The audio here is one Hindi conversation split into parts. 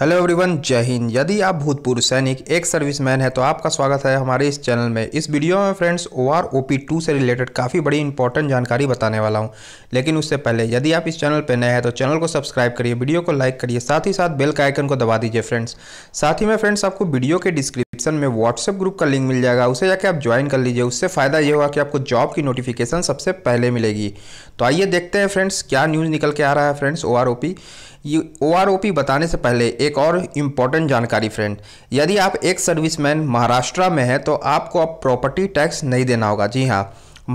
हेलो एवरीवन जय हिंद यदि आप भूतपूर्व सैनिक एक सर्विसमैन है तो आपका स्वागत है हमारे इस चैनल में इस वीडियो में friends O R O P two से रिलेटेड काफ़ी बड़ी इंपॉर्टेंट जानकारी बताने वाला हूं लेकिन उससे पहले यदि आप इस चैनल पर नए हैं तो चैनल को सब्सक्राइब करिए वीडियो को लाइक करिए साथ ही साथ बेल का आइकन को दबा दीजिए फ्रेंड्स साथ ही में फ्रेंड्स आपको वीडियो के डिस्क्रिप डिस्क्रिप्शन में व्हाट्सएप ग्रुप का लिंक मिल जाएगा उसे जाके आप ज्वाइन कर लीजिए उससे फ़ायदा ये होगा कि आपको जॉब की नोटिफिकेशन सबसे पहले मिलेगी तो आइए देखते हैं फ्रेंड्स क्या न्यूज़ निकल के आ रहा है friends O R O P ये ओ आर ओ पी बताने से पहले एक और इम्पॉर्टेंट जानकारी फ्रेंड यदि आप एक सर्विसमैन महाराष्ट्र में हैं तो आपको अब प्रॉपर्टी टैक्स नहीं देना होगा जी हाँ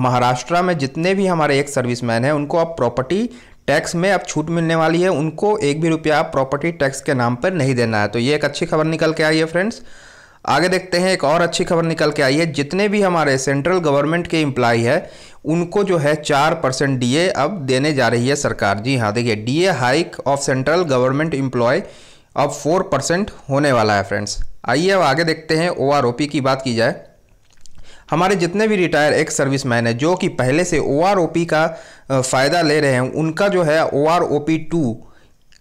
महाराष्ट्र में जितने भी हमारे एक सर्विसमैन हैं उनको अब प्रॉपर्टी टैक्स में अब छूट मिलने वाली है उनको एक भी रुपया प्रॉपर्टी टैक्स के नाम पर नहीं देना है तो ये एक अच्छी खबर निकल के आई है फ्रेंड्स आगे देखते हैं एक और अच्छी खबर निकल के आई है जितने भी हमारे सेंट्रल गवर्नमेंट के इम्प्लाई है उनको जो है चार परसेंट डी अब देने जा रही है सरकार जी हाँ देखिए D hike of central government employee अब फोर परसेंट होने वाला है फ्रेंड्स आइए अब आगे देखते हैं ओ की बात की जाए हमारे जितने भी रिटायर एक्स सर्विस मैन है जो कि पहले से ओ का फ़ायदा ले रहे हैं उनका जो है O R O P two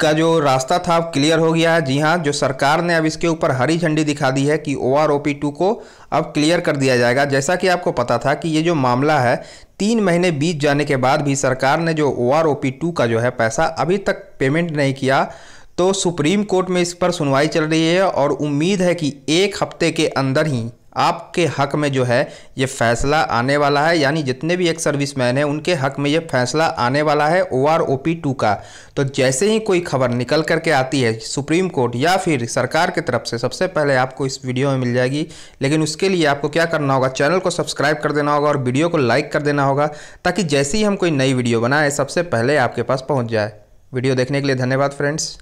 का जो रास्ता था अब क्लियर हो गया है जी हाँ जो सरकार ने अब इसके ऊपर हरी झंडी दिखा दी है कि O R O P two को अब क्लियर कर दिया जाएगा जैसा कि आपको पता था कि ये जो मामला है तीन महीने बीत जाने के बाद भी सरकार ने जो O R O P two का जो है पैसा अभी तक पेमेंट नहीं किया तो सुप्रीम कोर्ट में इस पर सुनवाई चल रही है और उम्मीद है कि एक हफ्ते के अंदर ही आपके हक में जो है ये फैसला आने वाला है यानी जितने भी एक सर्विस मैन हैं उनके हक में ये फैसला आने वाला है O R O P two का तो जैसे ही कोई खबर निकल करके आती है सुप्रीम कोर्ट या फिर सरकार की तरफ से सबसे पहले आपको इस वीडियो में मिल जाएगी लेकिन उसके लिए आपको क्या करना होगा चैनल को सब्सक्राइब कर देना होगा और वीडियो को लाइक कर देना होगा ताकि जैसे ही हम कोई नई वीडियो बनाए सबसे पहले आपके पास पहुँच जाए वीडियो देखने के लिए धन्यवाद फ्रेंड्स